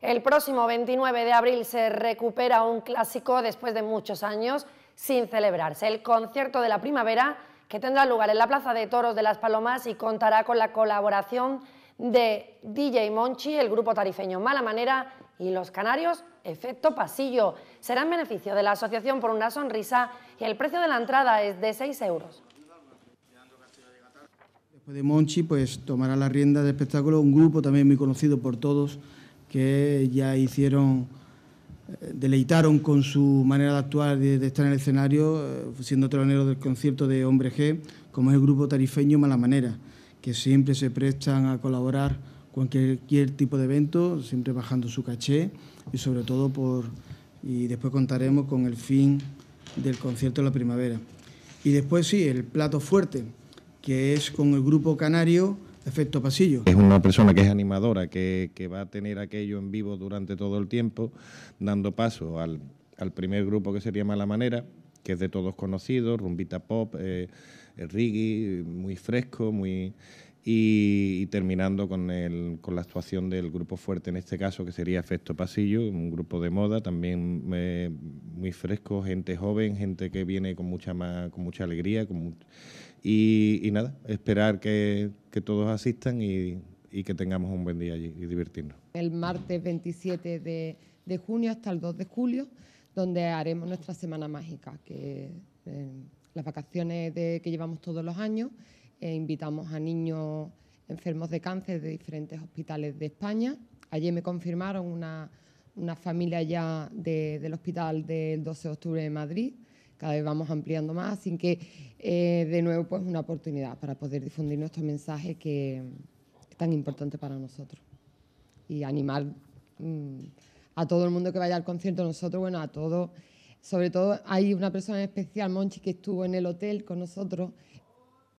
El próximo 29 de abril se recupera un clásico después de muchos años sin celebrarse, el concierto de la primavera que tendrá lugar en la Plaza de Toros de Las Palomas y contará con la colaboración de DJ Monchi, el grupo tarifeño Mala Manera y los canarios Efecto Pasillo. Será en beneficio de la Asociación por una Sonrisa y el precio de la entrada es de 6 euros. Después de Monchi, pues tomará la rienda del espectáculo un grupo también muy conocido por todos, que ya hicieron, eh, deleitaron con su manera de actuar, de, estar en el escenario, eh, siendo tronero del concierto de Hombre G, como es el grupo tarifeño Mala Manera, que siempre se prestan a colaborar con cualquier tipo de evento, siempre bajando su caché y sobre todo por, y después contaremos con el fin del concierto de la primavera. Y después sí, el plato fuerte, que es con el grupo canario Efecto pasillo. Es una persona que es animadora, que, va a tener aquello en vivo durante todo el tiempo, dando paso al, primer grupo que sería Mala Manera, que es de todos conocidos, rumbita pop, eh, eh reggae, muy fresco, muy y, terminando con, con, la actuación del grupo fuerte en este caso, que sería Efecto Pasillo, un grupo de moda también eh, muy fresco, gente joven, gente que viene con mucha, con mucha alegría. y, nada, esperar que, todos asistan y, que tengamos un buen día allí y divertirnos. El martes 27 de, junio hasta el 2 de julio, donde haremos nuestra Semana Mágica, que eh, las vacaciones de, que llevamos todos los años e invitamos a niños enfermos de cáncer de diferentes hospitales de España. Ayer me confirmaron una, una familia ya del hospital del 12 de octubre de Madrid. Cada vez vamos ampliando más, así que eh, de nuevo pues una oportunidad para poder difundir nuestro mensaje que es tan importante para nosotros y animar mm, a todo el mundo que vaya al concierto, nosotros, bueno, a todos. Sobre todo hay una persona en especial, Monchi, que estuvo en el hotel con nosotros